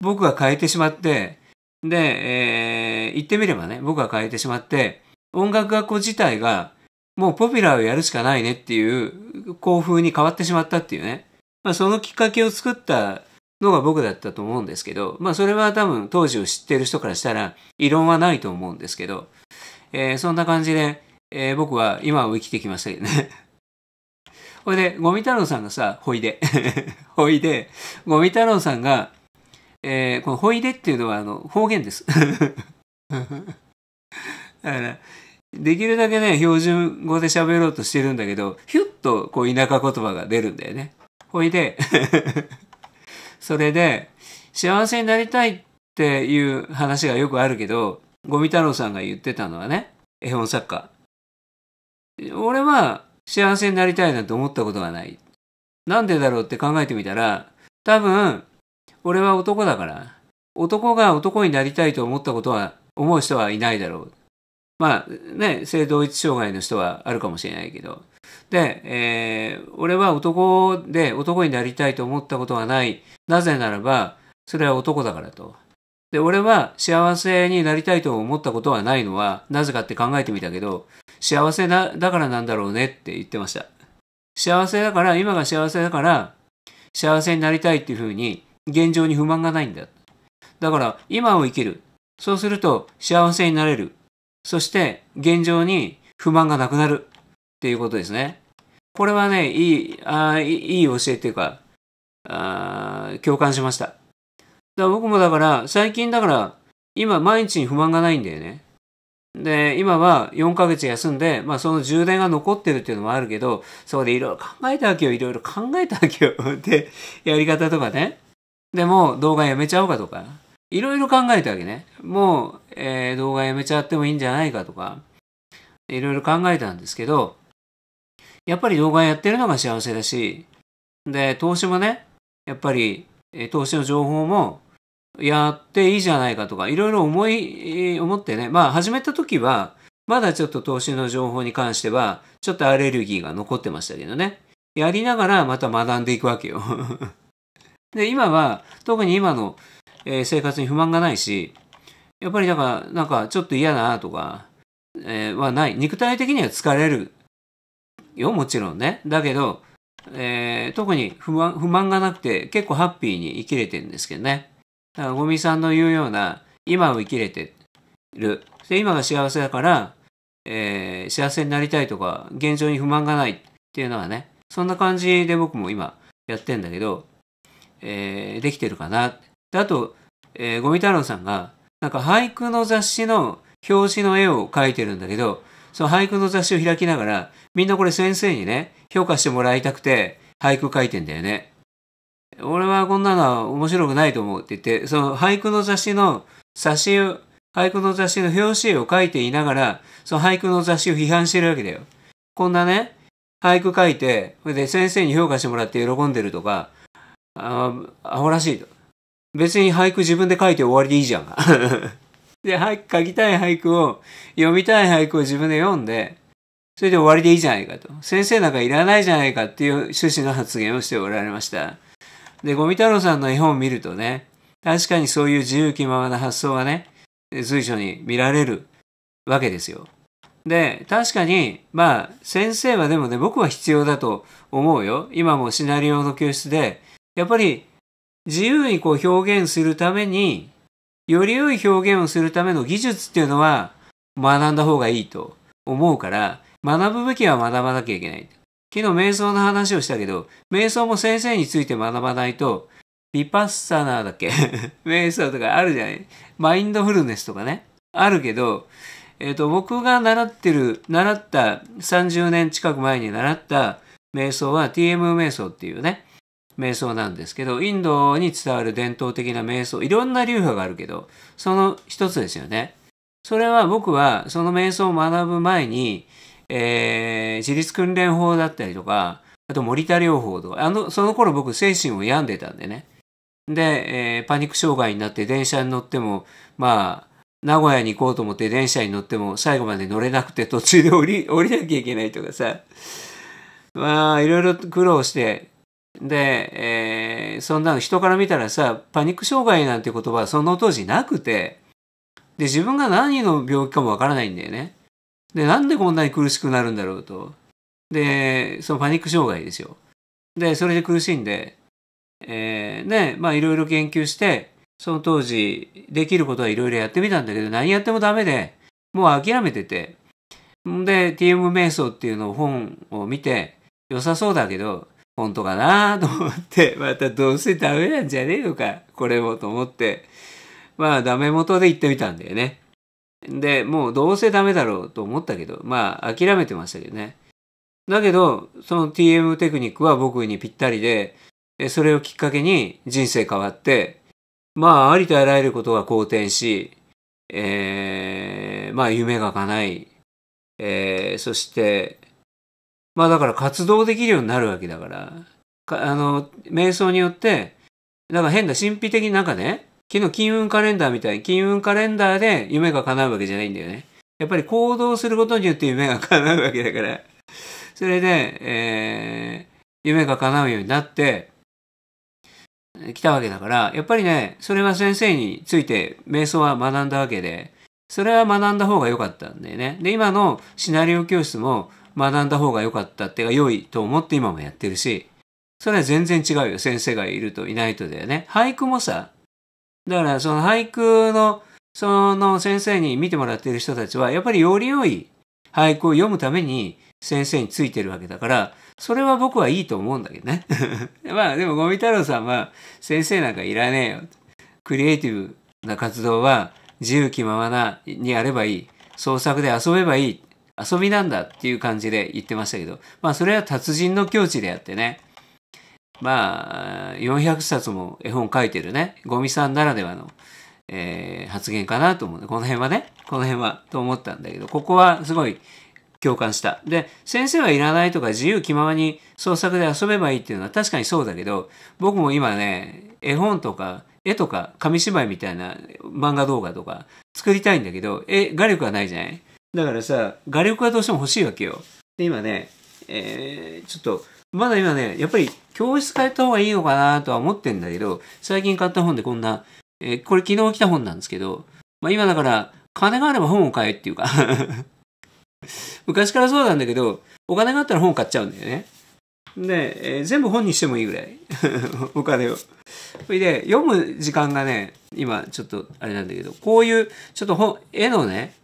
僕が変えてしまって、で、えー、言ってみればね、僕が変えてしまって、音楽学校自体が、もうポピュラーをやるしかないねっていう校風に変わってしまったっていうね。まあそのきっかけを作ったのが僕だったと思うんですけど、まあそれは多分当時を知ってる人からしたら異論はないと思うんですけど、えー、そんな感じで、えー、僕は今を生きてきましたけどね。これで、ゴミ太郎さんがさ、ほいで。ほいで、ゴミ太郎さんが、えー、このほいでっていうのは、あの、方言です。だから、できるだけね、標準語で喋ろうとしてるんだけど、ひゅっと、こう、田舎言葉が出るんだよね。ほいで、それで、幸せになりたいっていう話がよくあるけど、ゴミ太郎さんが言ってたのはね、絵本作家。俺は、幸せになりたいなんて思ったことがない。なんでだろうって考えてみたら、多分、俺は男だから、男が男になりたいと思ったことは、思う人はいないだろう。まあね、性同一障害の人はあるかもしれないけど。で、えー、俺は男で男になりたいと思ったことはない。なぜならば、それは男だからと。で、俺は幸せになりたいと思ったことはないのは、なぜかって考えてみたけど、幸せだだからなんだろうねって言ってました。幸せだから、今が幸せだから、幸せになりたいっていうふうに、現状に不満がないんだ。だから、今を生きる。そうすると、幸せになれる。そして、現状に不満がなくなる。っていうことですね。これはね、いい、あいい教えっていうか、あ共感しました。だから僕もだから、最近だから、今毎日に不満がないんだよね。で、今は4ヶ月休んで、まあその充電が残ってるっていうのもあるけど、そこでいろいろ考えたわけよ、いろいろ考えたわけよ、っ てやり方とかね。でも動画やめちゃおうかとか、いろいろ考えたわけね。もう、えー、動画やめちゃってもいいんじゃないかとか、いろいろ考えたんですけど、やっぱり動画やってるのが幸せだし、で、投資もね、やっぱり、投資の情報もやっていいじゃないかとか、いろいろ思い、思ってね、まあ始めた時は、まだちょっと投資の情報に関しては、ちょっとアレルギーが残ってましたけどね。やりながらまた学んでいくわけよ で、今は、特に今の、え生活に不満がないし、やっぱりだから、なんかちょっと嫌だなとか、えー、はない。肉体的には疲れるよ、もちろんね。だけど、えー、特に不満不満がなくて結構ハッピーに生きれてるんですけどね。あごみさんの言うような、今を生きれてる。で、今が幸せだから、えー、幸せになりたいとか、現状に不満がないっていうのはね、そんな感じで僕も今やってんだけど、えー、できてるかな。で、あと、えー、ゴミ太郎さんが、なんか俳句の雑誌の表紙の絵を描いてるんだけど、その俳句の雑誌を開きながら、みんなこれ先生にね、評価してもらいたくて、俳句書いてんだよね。俺はこんなのは面白くないと思うって言って、その俳句の雑誌の冊子を、俳句の雑誌の表紙を書いていながら、その俳句の雑誌を批判してるわけだよ。こんなね、俳句書いて、それで先生に評価してもらって喜んでるとか、あアホらしいと。別に俳句自分で書いて終わりでいいじゃん。で、俳句書きたい俳句を、読みたい俳句を自分で読んで、それで終わりでいいじゃないかと。先生なんかいらないじゃないかっていう趣旨の発言をしておられました。で、ゴミ太郎さんの絵本を見るとね、確かにそういう自由気ままな発想がね、随所に見られるわけですよ。で、確かに、まあ、先生はでもね、僕は必要だと思うよ。今もシナリオの教室で、やっぱり自由にこう表現するために、より良い表現をするための技術っていうのは学んだ方がいいと思うから、学ぶべきは学ばなきゃいけない。昨日瞑想の話をしたけど、瞑想も先生について学ばないと、ビパッサナーだっけ 瞑想とかあるじゃないマインドフルネスとかね。あるけど、えっ、ー、と、僕が習ってる、習った、30年近く前に習った瞑想は TM 瞑想っていうね、瞑想なんですけど、インドに伝わる伝統的な瞑想、いろんな流派があるけど、その一つですよね。それは僕は、その瞑想を学ぶ前に、えー、自立訓練法だったりとか、あと森田療法とか、あの、その頃僕精神を病んでたんでね。で、えー、パニック障害になって電車に乗っても、まあ、名古屋に行こうと思って電車に乗っても最後まで乗れなくて途中で降り、降りなきゃいけないとかさ。まあ、いろいろ苦労して、で、えー、そんなの人から見たらさ、パニック障害なんて言葉はその当時なくて、で、自分が何の病気かもわからないんだよね。で、なんでこんなに苦しくなるんだろうと。で、そのパニック障害ですよ。で、それで苦しんで、えー、で、まあいろいろ研究して、その当時できることはいろいろやってみたんだけど、何やってもダメで、もう諦めてて。んで、TM 瞑想っていうのを本を見て、良さそうだけど、本当かなと思って、またどうせダメなんじゃねえのか、これもと思って、まあダメ元で行ってみたんだよね。で、もうどうせダメだろうと思ったけど、まあ諦めてましたけどね。だけど、その TM テクニックは僕にぴったりで、それをきっかけに人生変わって、まあありとあらゆることが好転し、えー、まあ夢が叶い、えー、そして、まあだから活動できるようになるわけだから、かあの、瞑想によって、なんか変な神秘的になんかね、昨日金運カレンダーみたいに、金運カレンダーで夢が叶うわけじゃないんだよね。やっぱり行動することによって夢が叶うわけだから。それで、えー、夢が叶うようになって、来たわけだから、やっぱりね、それは先生について瞑想は学んだわけで、それは学んだ方が良かったんだよね。で、今のシナリオ教室も学んだ方が良かったっていうか良いと思って今もやってるし、それは全然違うよ。先生がいるといないとだよね。俳句もさ、だからその俳句のその先生に見てもらっている人たちはやっぱりより良い俳句を読むために先生についてるわけだから、それは僕はいいと思うんだけどね。まあでもゴミ太郎さんは先生なんかいらねえよ。クリエイティブな活動は自由気ままなにやればいい。創作で遊べばいい。遊びなんだっていう感じで言ってましたけど、まあそれは達人の境地であってね。まあ、400冊も絵本書いてるね、ゴミさんならではの、えー、発言かなと思う。この辺はね、この辺は、と思ったんだけど、ここはすごい共感した。で、先生はいらないとか自由気ままに創作で遊べばいいっていうのは確かにそうだけど、僕も今ね、絵本とか、絵とか、紙芝居みたいな漫画動画とか作りたいんだけど、え、画力がないじゃないだからさ、画力がどうしても欲しいわけよ。で、今ね、えー、ちょっと、まだ今ね、やっぱり教室変えた方がいいのかなとは思ってんだけど、最近買った本でこんな、えー、これ昨日来た本なんですけど、まあ今だから、金があれば本を買えっていうか 昔からそうなんだけど、お金があったら本買っちゃうんだよね。で、えー、全部本にしてもいいぐらい。お金を。それで、読む時間がね、今ちょっとあれなんだけど、こういうちょっと本、絵のね、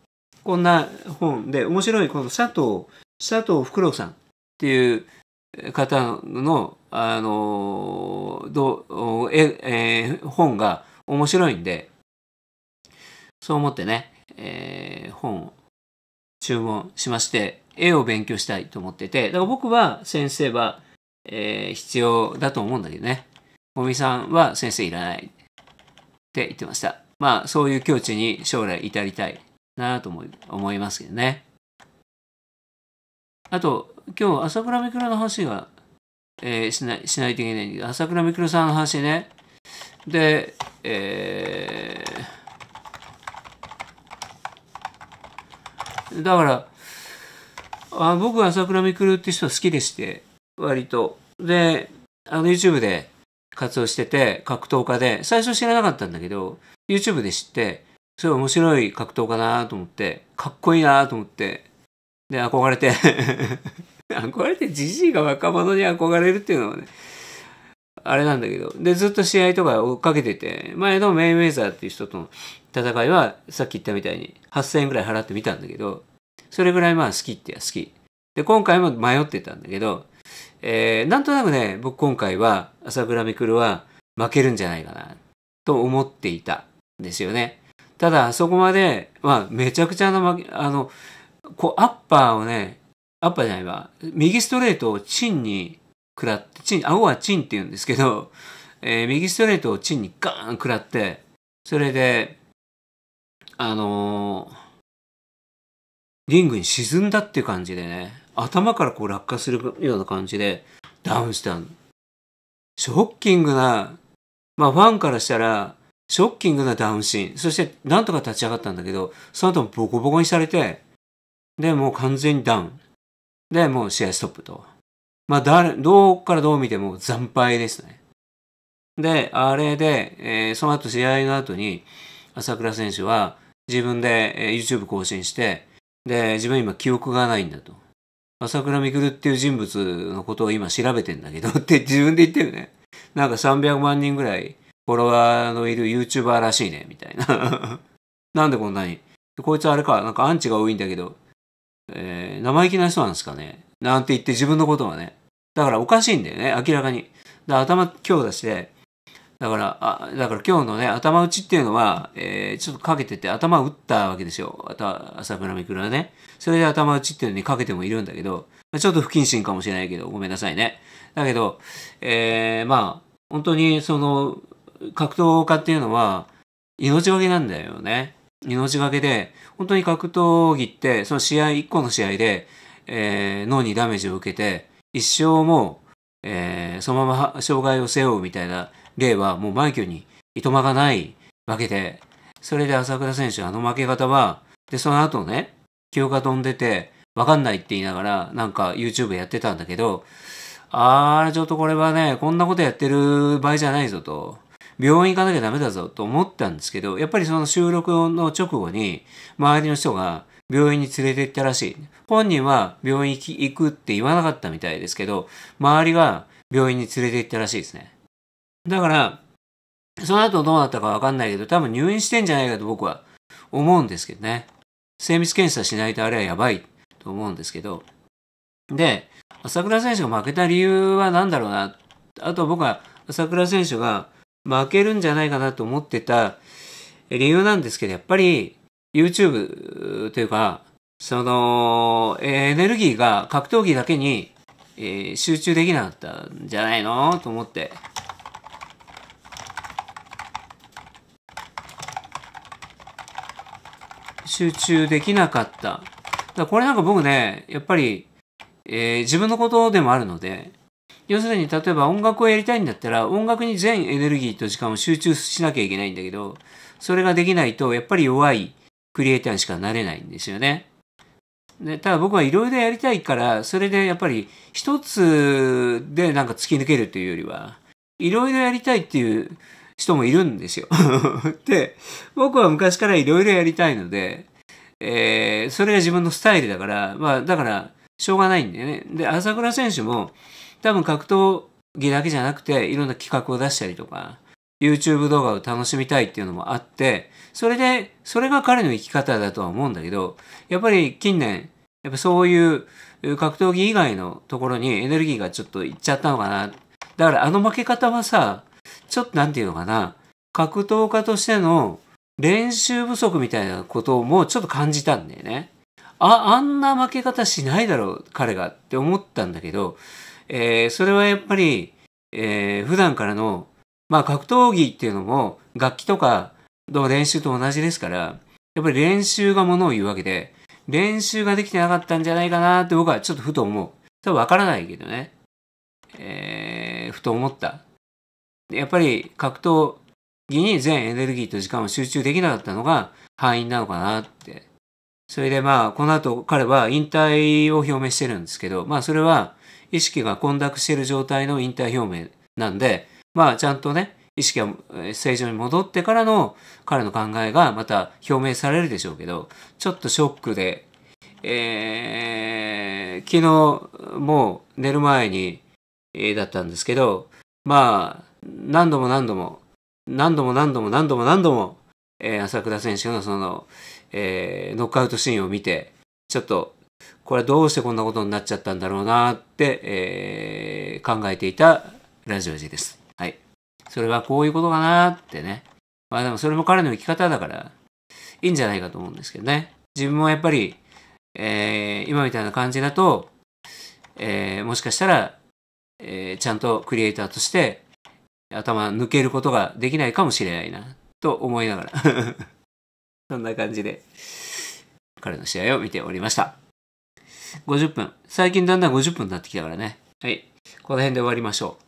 こんな本で、面白いこの佐藤、佐藤福郎さんっていう方の、あの、どええー、本が面白いんで、そう思ってね、えー、本を注文しまして、絵を勉強したいと思ってて、だから僕は先生は、えー、必要だと思うんだけどね、小見さんは先生いらないって言ってました。まあ、そういう境地に将来至りたいなと思いますけどね。あと、今日、朝倉未来の話が、えー、しない、しないといけないんだけど、朝倉未来さんの話ね。で、えー、だから、あ僕朝倉未来って人好きでして、割と。で、あの YouTube で活動してて、格闘家で、最初知らなかったんだけど、YouTube で知って、すごい面白い格闘家なと思って、かっこいいなと思って、で、憧れて 憧れてじじいが若者に憧れるっていうのはね、あれなんだけど。で、ずっと試合とか追っかけてて、前のメインウェザーっていう人との戦いは、さっき言ったみたいに8000円ぐらい払ってみたんだけど、それぐらいまあ好きってや好き。で、今回も迷ってたんだけど、えー、なんとなくね、僕今回は、朝倉未来は負けるんじゃないかな、と思っていたんですよね。ただ、あそこまで、まあ、めちゃくちゃな負け、あの、こう、アッパーをね、アッパーじゃないわ。右ストレートをチンに食らって、チン、顎はチンって言うんですけど、えー、右ストレートをチンにガーン食らって、それで、あのー、リングに沈んだっていう感じでね、頭からこう落下するような感じでダウンしたの。ショッキングな、まあファンからしたら、ショッキングなダウンシーン。そして、なんとか立ち上がったんだけど、その後もボコボコにされて、で、もう完全にダウン。で、もう試合ストップと。まあ、誰、どうからどう見ても惨敗ですね。で、あれで、えー、その後試合の後に、朝倉選手は自分で、え YouTube 更新して、で、自分今記憶がないんだと。朝倉未来っていう人物のことを今調べてんだけど って自分で言ってるね。なんか300万人ぐらいフォロワーのいる YouTuber らしいね、みたいな。なんでこんなに。こいつあれか、なんかアンチが多いんだけど、えー、生意気な人なんですかね。なんて言って自分のことはね。だからおかしいんだよね、明らかに。だ頭強打して、だから、あだから今日のね、頭打ちっていうのは、えー、ちょっとかけてて頭打ったわけですよ。朝倉未来はね。それで頭打ちっていうのにかけてもいるんだけど、ちょっと不謹慎かもしれないけど、ごめんなさいね。だけど、えー、まあ、本当にその、格闘家っていうのは、命がけなんだよね。命がけで、本当に格闘技って、その試合、一個の試合で、えー、脳にダメージを受けて、一生もう、えー、そのまま障害を背負うみたいな例は、もう枚挙にいとまがないわけで、それで朝倉選手、あの負け方は、で、その後ね、記憶が飛んでて、わかんないって言いながら、なんか YouTube やってたんだけど、あー、ちょっとこれはね、こんなことやってる場合じゃないぞと。病院行かなきゃダメだぞと思ったんですけど、やっぱりその収録の直後に、周りの人が病院に連れて行ったらしい。本人は病院行くって言わなかったみたいですけど、周りが病院に連れて行ったらしいですね。だから、その後どうなったかわかんないけど、多分入院してんじゃないかと僕は思うんですけどね。精密検査しないとあれはやばいと思うんですけど。で、朝倉選手が負けた理由は何だろうな。あと僕は朝倉選手が負けるんじゃないかなと思ってた理由なんですけど、やっぱり YouTube というか、その、エネルギーが格闘技だけに、えー、集中できなかったんじゃないのと思って。集中できなかった。だこれなんか僕ね、やっぱり、えー、自分のことでもあるので、要するに例えば音楽をやりたいんだったら音楽に全エネルギーと時間を集中しなきゃいけないんだけどそれができないとやっぱり弱いクリエイターにしかなれないんですよね。でただ僕はいろいろやりたいからそれでやっぱり一つでなんか突き抜けるというよりはいろいろやりたいっていう人もいるんですよ。で僕は昔からいろいろやりたいので、えー、それが自分のスタイルだからまあだからしょうがないんだよね。で朝倉選手も多分格闘技だけじゃなくて、いろんな企画を出したりとか、YouTube 動画を楽しみたいっていうのもあって、それで、それが彼の生き方だとは思うんだけど、やっぱり近年、やっぱそういう格闘技以外のところにエネルギーがちょっといっちゃったのかな。だからあの負け方はさ、ちょっとなんていうのかな、格闘家としての練習不足みたいなことをもうちょっと感じたんだよね。あ、あんな負け方しないだろう、彼がって思ったんだけど、えー、それはやっぱり、えー、普段からの、まあ格闘技っていうのも楽器とかの練習と同じですから、やっぱり練習がものを言うわけで、練習ができてなかったんじゃないかなって僕はちょっとふと思う。ょっとわからないけどね。えー、ふと思った。やっぱり格闘技に全エネルギーと時間を集中できなかったのが敗因なのかなって。それでまあ、この後彼は引退を表明してるんですけど、まあそれは、意識が混濁している状態の引退表明なんで、まあちゃんとね、意識が正常に戻ってからの彼の考えがまた表明されるでしょうけど、ちょっとショックで、えー、昨日もう寝る前に、えー、だったんですけど、まあ、何度も何度も、何度も何度も何度も何度も、えー、朝倉選手のその、えー、ノックアウトシーンを見て、ちょっとこれはどうしてこんなことになっちゃったんだろうなって、えー、考えていたラジオ時です。はい。それはこういうことかなってね。まあでもそれも彼の生き方だから、いいんじゃないかと思うんですけどね。自分もやっぱり、えー、今みたいな感じだと、えー、もしかしたら、えー、ちゃんとクリエイターとして頭抜けることができないかもしれないなと思いながら そんな感じで彼の試合を見ておりました。50分。最近だんだん50分になってきたからね。はい。この辺で終わりましょう。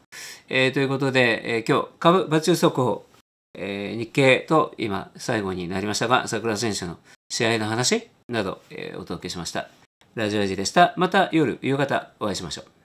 えー、ということで、えー、今日、株場中速報、えー、日経と今、最後になりましたが、桜選手の試合の話など、えお届けしました。ラジオアジでした。また夜、夕方お会いしましょう。